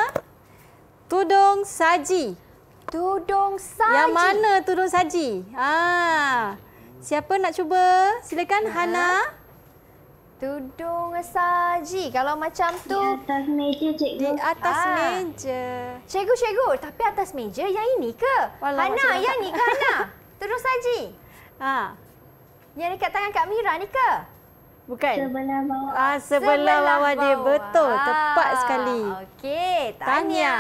Tudung saji. Tudung saji. Yang mana tudung saji? Ah. Siapa nak cuba? Silakan ha. Hana. Tudung saji. Kalau macam tu... Di atas meja, cikgu. Di atas ah. meja. Cikgu, cikgu. Tapi atas meja yang ini ke? Hana, yang ni? ke Hana? [LAUGHS] Tudung saji. Ha. Yang dekat tangan Kak Mira ni ke? Bukan. Sebelah bawah. Ah, sebelah, sebelah bawah dia. Betul. Ah. Tepat sekali. Okey. Tanya.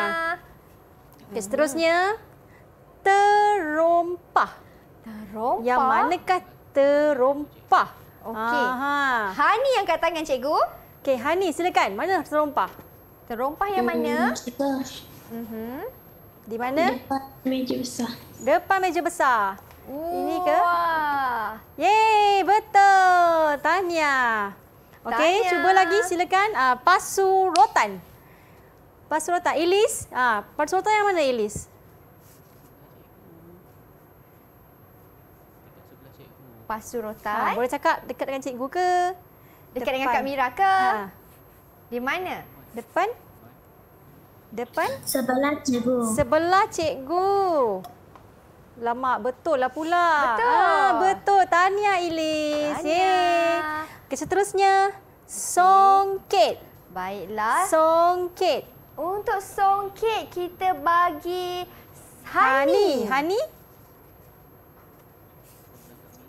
Okey, mhm. seterusnya. Terompah. Terompah? Yang manakah terompah? Terompah. Okey. Hani yang kat tangan cikgu. Okey, Hani silakan. Mana terompah? Terompah yang mana? Kita. Uh -huh. Di mana? Depan meja besar. Depan meja besar. Ini ke? Wah. Yeay, betul. Tanya. Okey, cuba lagi silakan uh, pasu rotan. Pasu rotan. Elis, uh, ah, pasu rotan yang mana Elis? Pasu Rotan. Ha, boleh cakap dekat dengan cikgu ke? Dekat Depan. dengan Kak Mira ke? Ha. Di mana? Depan? Depan? Sebelah cikgu. Sebelah cikgu. Lama betul lah pula. Betul. Ah, betul. Tanya Ilis. Tanya. Okey, seterusnya Songket. Baiklah. Songket. Untuk Songket kita bagi Hani. Hani. Hani?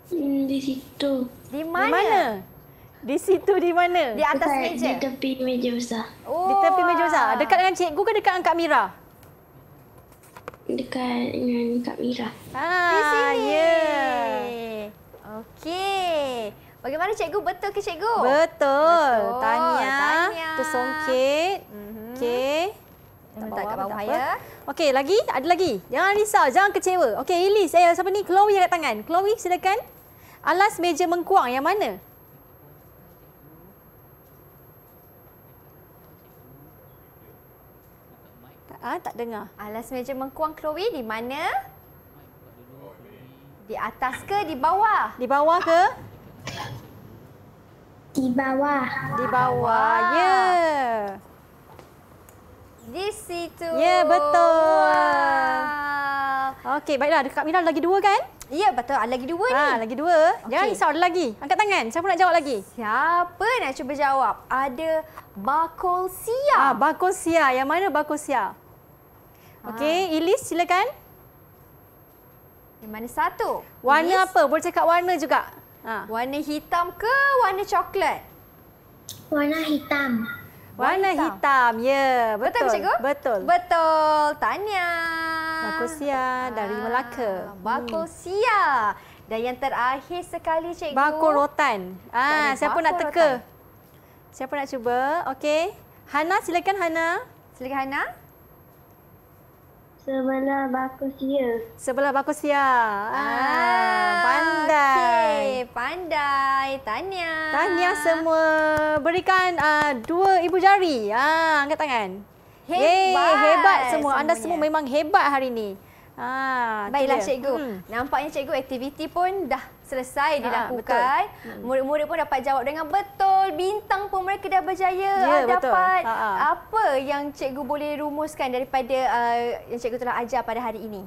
Hmm, di situ. Di mana? Di mana? Di situ di mana? Di atas Dekat, meja. Di tepi meja besar. Oh. Di tepi meja besar. Oh. Dekat dengan cikgu ke dekat dengan Kak Mira? Dekat dengan Kak Mira. Ah, di sini. Yeah. Okey. Bagaimana cikgu? Betul ke cikgu? Betul. Betul. Tanya. Tersongkit. Mm -hmm. Okey. Jangan kat bawah ya. Okey, lagi? Ada lagi? Jangan risau. Jangan kecewa. Okey, Elise. Eh, siapa ni? Chloe yang kat tangan. Chloe, silakan alas meja mengkuang yang mana? Ha, tak dengar. Alas meja mengkuang Chloe di mana? Di atas ke di bawah? Di bawah ke? Di bawah. Di bawah. Ya. Yeah. Di situ. Ya, yeah, betul. Wow. Okey, baiklah. Dekat Mira lagi dua kan? Ya betul, ada lagi dua ha, ni. Ah, lagi dua. Okay. Jangan risau, ada lagi. Angkat tangan, siapa nak jawab lagi? Siapa nak cuba jawab? Ada bakul sia. Ah, ha, bakul sia. Yang mana bakul sia? Okey, ha. Ilis silakan. Yang mana satu? Warna Ilis? apa? Boleh cakap warna juga. Ha. Warna hitam ke warna coklat? Warna hitam. Warna hitam, hitam. ya. Yeah, betul. betul, Cikgu? Betul. Betul. Tanya. Bakul dari ah, Melaka. Bakul hmm. Dan yang terakhir sekali, Cikgu. Bakul Ah, siapa Bakul nak teka? Rotan. Siapa nak cuba? Okey. Hana, silakan Hana. Silakan Hana. Sebelah bakus ya. Sebelah bakus ya. Ah, pandai. Okay, pandai. Tanya. Tanya semua. Berikan uh, dua ibu jari. Ah, angkat tangan. Hebat. Yeay, hebat semua. Anda semua memang hebat hari ini. Ha, Baiklah cikgu. Hmm. Nampaknya cikgu aktiviti pun dah selesai ha, dilakukan. Hmm. Murid-murid pun dapat jawab dengan betul. Bintang pun mereka dah berjaya yeah, ya, dapat. Ha, ha. Apa yang cikgu boleh rumuskan daripada uh, yang cikgu telah ajar pada hari ini?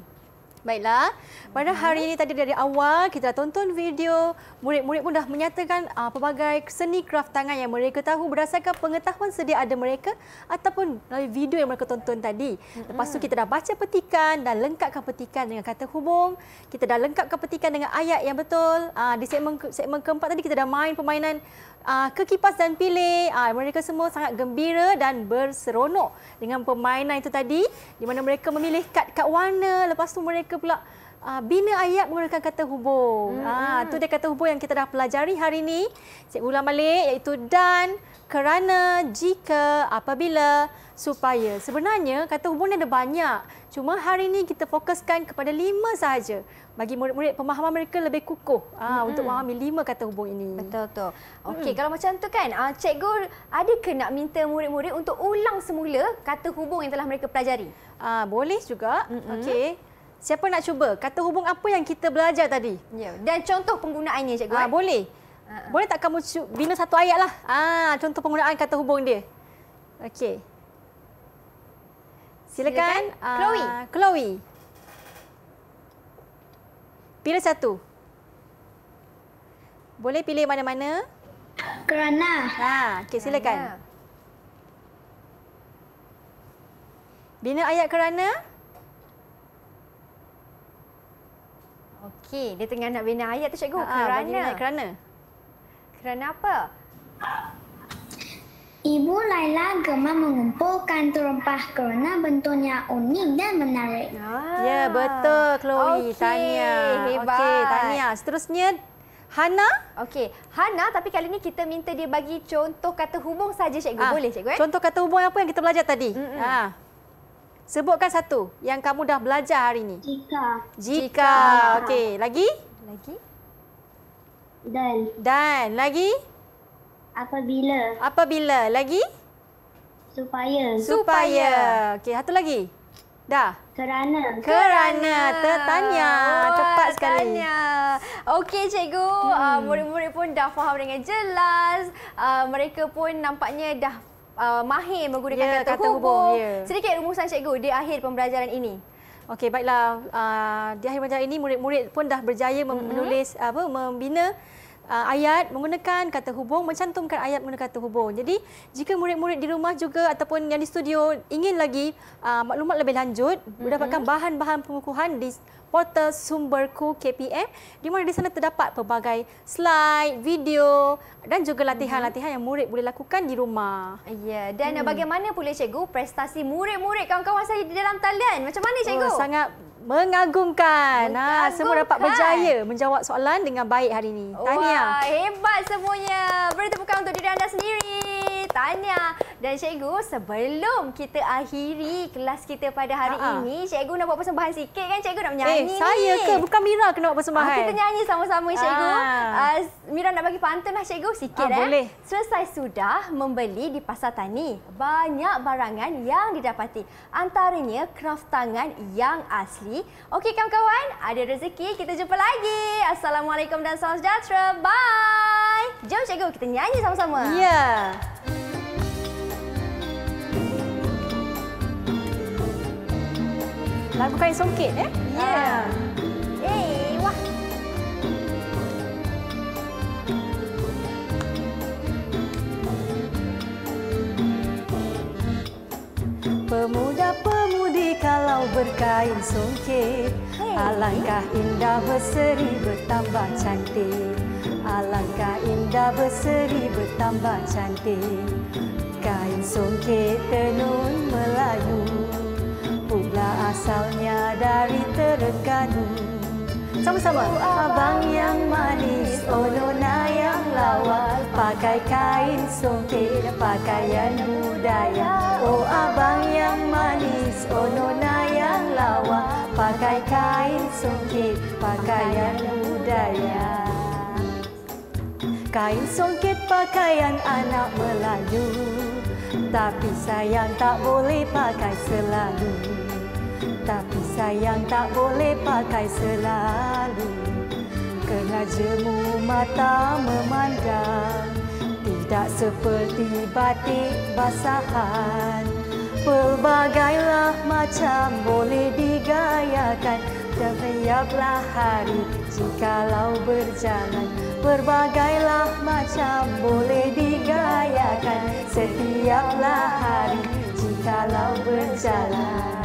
Baiklah, pada hari mhm. ini tadi dari awal kita dah tonton video, murid-murid pun dah menyatakan uh, pelbagai seni kraft tangan yang mereka tahu berdasarkan pengetahuan sedia ada mereka ataupun melalui video yang mereka tonton tadi. Lepas tu mhm. kita dah baca petikan dan lengkapkan petikan dengan kata hubung. Kita dah lengkapkan petikan dengan ayat yang betul. Uh, di segmen segmen keempat tadi kita dah main permainan uh, ah, ke kipas dan pilih. Uh, mereka semua sangat gembira dan berseronok dengan permainan itu tadi. Di mana mereka memilih kad-kad warna. Lepas tu mereka pula uh, bina ayat menggunakan kata hubung. Hmm. Uh, hmm. tu dia kata hubung yang kita dah pelajari hari ini. Saya ulang balik iaitu dan, kerana, jika, apabila, supaya. Sebenarnya kata hubung ni ada banyak. Cuma hari ini kita fokuskan kepada lima sahaja bagi murid-murid pemahaman mereka lebih kukuh ah hmm. untuk memahami lima kata hubung ini. Betul tu. Okey hmm. kalau macam tu kan ah cikgu ada ke nak minta murid-murid untuk ulang semula kata hubung yang telah mereka pelajari? Ah boleh juga. Hmm. Okey. Siapa nak cuba kata hubung apa yang kita belajar tadi? Ya. Dan contoh penggunaannya cikgu. Ah eh? boleh. Ah, ah. Boleh tak kamu bina satu ayat lah. Ah contoh penggunaan kata hubung dia. Okey. Silakan, Silakan. Uh, Chloe. Chloe. Pilih satu. Boleh pilih mana-mana? Kerana. Ha, okay, silakan. Bina ayat kerana? Okey, dia tengah nak bina ayat tu cikgu. Ha, ha kerana. Kerana. Kerana apa? Ibu Laila gemar mengumpulkan terempah kerana bentuknya unik dan menarik. Ah. Ya, betul Chloe. Okay. Tahniah. Hebat. Okay, tahniah. Seterusnya, Hana. Okey, Hana tapi kali ini kita minta dia bagi contoh kata hubung saja cikgu. Ah. Boleh cikgu? Eh? Contoh kata hubung apa yang kita belajar tadi? Mm -mm. Ah. Sebutkan satu yang kamu dah belajar hari ini. Jika. Jika. Jika. Okey, lagi? Lagi. Dan. Dan. Lagi? Lagi. Apabila. Apabila. Lagi? Supaya. Supaya. Okey, satu lagi. Dah. Kerana. Kerana. Tanya. Wah, Cepat sekali. Tanya. Okey, cikgu. Hmm. Ah, murid-murid hmm. uh, pun dah faham dengan jelas. Uh, mereka pun nampaknya dah uh, mahir menggunakan yeah, kata, kata hubung. hubung. Yeah. Sedikit rumusan cikgu di akhir pembelajaran ini. Okey, baiklah. Uh, di akhir pembelajaran ini, murid-murid pun dah berjaya mm -hmm. menulis, apa, membina uh, ayat menggunakan kata hubung, mencantumkan ayat menggunakan kata hubung. Jadi, jika murid-murid di rumah juga ataupun yang di studio ingin lagi uh, maklumat lebih lanjut, mm-hmm. mendapatkan bahan-bahan pengukuhan di portal sumberku KPM di mana di sana terdapat pelbagai slide, video dan juga latihan-latihan yang murid boleh lakukan di rumah. Ya, dan hmm. bagaimana pula cikgu prestasi murid-murid kawan-kawan saya di dalam talian? Macam mana cikgu? Oh, sangat mengagumkan. Ha, semua dapat berjaya menjawab soalan dengan baik hari ini. Tahniah. Wah, hebat semuanya. Beri tepukan untuk diri anda sendiri. Tanya dan cikgu sebelum kita akhiri kelas kita pada hari Ha-ha. Ah. ini cikgu nak buat persembahan sikit kan cikgu nak eh, menyanyi eh, saya ke bukan Mira kena buat ah, persembahan. Ah, kita nyanyi sama-sama cikgu. Ah. Uh, Mira nak bagi pantun lah cikgu sikit ah, eh. Boleh. Selesai sudah membeli di pasar tani. Banyak barangan yang didapati antaranya kraft tangan yang asli lagi. Okey kawan-kawan, ada rezeki kita jumpa lagi. Assalamualaikum dan salam sejahtera. Bye. Jom cikgu kita nyanyi sama-sama. Ya. Yeah. Lagu kain songkit eh? Ya. Yeah. Uh. berkain songket Alangkah indah berseri bertambah cantik Alangkah indah berseri bertambah cantik Kain songket tenun Melayu Pula asalnya dari Terengganu Sama-sama oh, ah. Abang yang manis, oh nona yang lawat Pakai kain songket Pakaian budaya Oh abang yang manis Oh nona yang lawat Pakai kain songket Pakaian budaya Kain songket pakaian anak Melayu Tapi sayang tak boleh pakai selalu Tapi sayang tak boleh pakai selalu Sengajamu mata memandang Tidak seperti batik basahan Pelbagailah macam boleh digayakan Dan tiaplah hari jikalau berjalan Pelbagailah macam boleh digayakan Setiaplah hari jikalau berjalan